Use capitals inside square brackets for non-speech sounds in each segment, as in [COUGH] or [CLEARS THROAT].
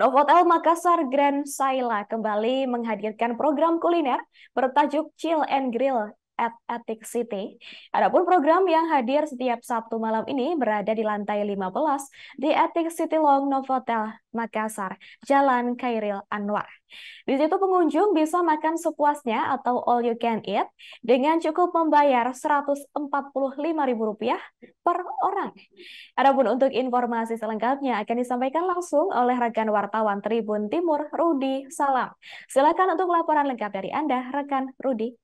Novotel Makassar Grand Saila kembali menghadirkan program kuliner bertajuk Chill and Grill at Ethic City. Adapun program yang hadir setiap Sabtu malam ini berada di lantai 15 di Ethic City Long Novotel, Makassar, Jalan Kairil Anwar. Di situ pengunjung bisa makan sepuasnya atau all you can eat dengan cukup membayar Rp145.000 per orang. Adapun untuk informasi selengkapnya akan disampaikan langsung oleh rekan wartawan Tribun Timur Rudi Salam. Silakan untuk laporan lengkap dari Anda, rekan Rudi.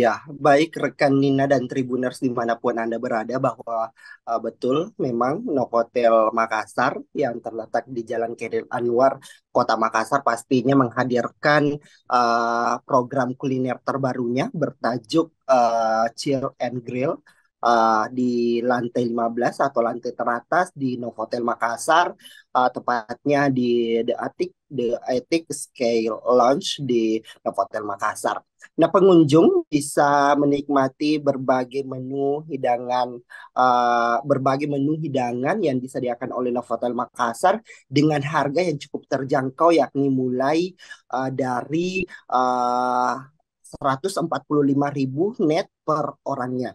Ya, baik rekan Nina dan Tribuners dimanapun Anda berada bahwa uh, betul memang No Hotel Makassar yang terletak di Jalan Keril Anwar, Kota Makassar pastinya menghadirkan uh, program kuliner terbarunya bertajuk uh, Chill and Grill uh, di lantai 15 atau lantai teratas di Novotel Makassar, uh, tepatnya di The Attic the Etik Scale Launch di Novotel Makassar. Nah, pengunjung bisa menikmati berbagai menu hidangan uh, berbagai menu hidangan yang disediakan oleh Novotel Makassar dengan harga yang cukup terjangkau yakni mulai uh, dari eh, uh, 145.000 net per orangnya.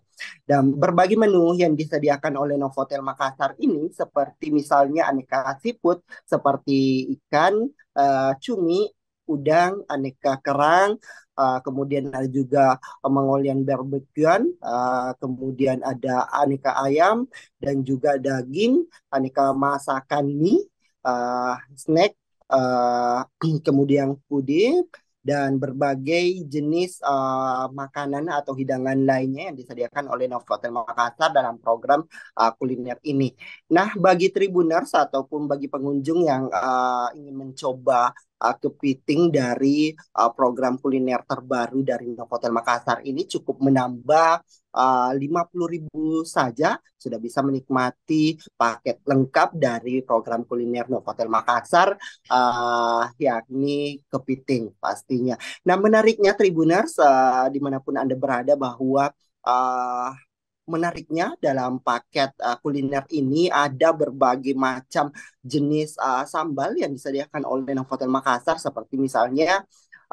Dan berbagai menu yang disediakan oleh Novotel Makassar ini seperti misalnya aneka seafood seperti ikan, uh, cumi, udang, aneka kerang, uh, kemudian ada juga mengolian barbecue, uh, kemudian ada aneka ayam dan juga daging, aneka masakan mie, uh, snack, uh, [CLEARS THROAT] kemudian puding, dan berbagai jenis uh, makanan atau hidangan lainnya yang disediakan oleh Novotel Makassar dalam program uh, kuliner ini. Nah, bagi tribuners ataupun bagi pengunjung yang uh, ingin mencoba uh, kepiting dari uh, program kuliner terbaru dari Novotel Makassar ini cukup menambah Eh, lima puluh ribu saja sudah bisa menikmati paket lengkap dari program kuliner Novotel Makassar, uh, yakni kepiting pastinya. Nah menariknya Tribuners, uh, dimanapun anda berada bahwa uh, menariknya dalam paket uh, kuliner ini ada berbagai macam jenis uh, sambal yang disediakan oleh Novotel Makassar seperti misalnya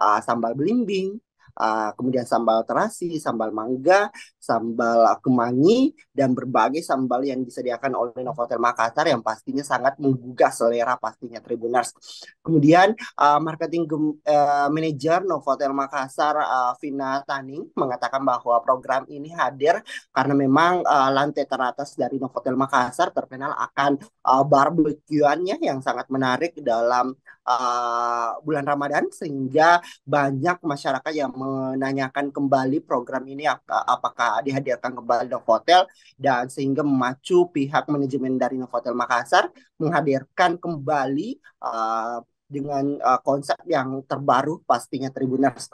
uh, sambal belimbing, Ah, kemudian sambal terasi, sambal mangga, sambal kemangi, dan berbagai sambal yang disediakan oleh Novotel Makassar yang pastinya sangat menggugah selera pastinya Tribuners. Kemudian uh, marketing uh, ah, manager Novotel Makassar uh, Vina Taning mengatakan bahwa program ini hadir karena memang uh, lantai teratas dari Novotel Makassar terkenal akan uh, barbekyuannya yang sangat menarik dalam uh, bulan Ramadan sehingga banyak masyarakat yang menanyakan kembali program ini apakah dihadirkan kembali hotel dan sehingga memacu pihak manajemen dari Novotel Makassar menghadirkan kembali uh, dengan uh, konsep yang terbaru pastinya Tribuners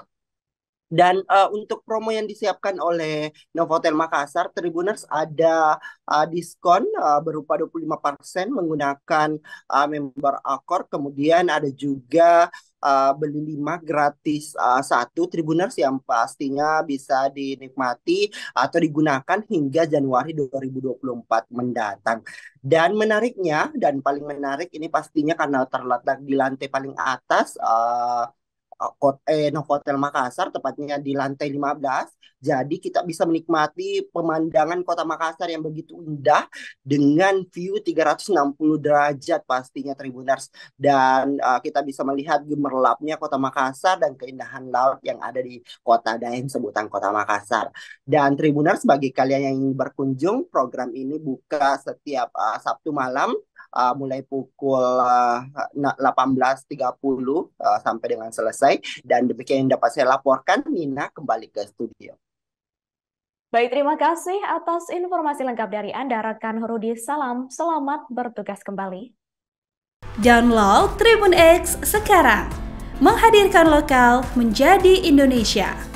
dan uh, untuk promo yang disiapkan oleh Novotel Makassar, Tribuners ada uh, diskon uh, berupa 25% menggunakan uh, member Akor. Kemudian ada juga uh, beli 5 gratis uh, 1 Tribuners yang pastinya bisa dinikmati atau digunakan hingga Januari 2024 mendatang. Dan menariknya dan paling menarik ini pastinya karena terletak di lantai paling atas uh, kot eh Novotel Makassar tepatnya di lantai 15. Jadi kita bisa menikmati pemandangan Kota Makassar yang begitu indah dengan view 360 derajat pastinya Tribuners dan uh, kita bisa melihat gemerlapnya Kota Makassar dan keindahan laut yang ada di kota dan sebutan Kota Makassar. Dan Tribuners bagi kalian yang ingin berkunjung program ini buka setiap uh, Sabtu malam uh, mulai pukul uh, 18.30 uh, sampai dengan selesai dan demikian yang dapat saya laporkan Nina kembali ke studio. Baik, terima kasih atas informasi lengkap dari Anda, rekan Rudi. Salam, selamat bertugas kembali. Download Tribun X sekarang. Menghadirkan lokal menjadi Indonesia.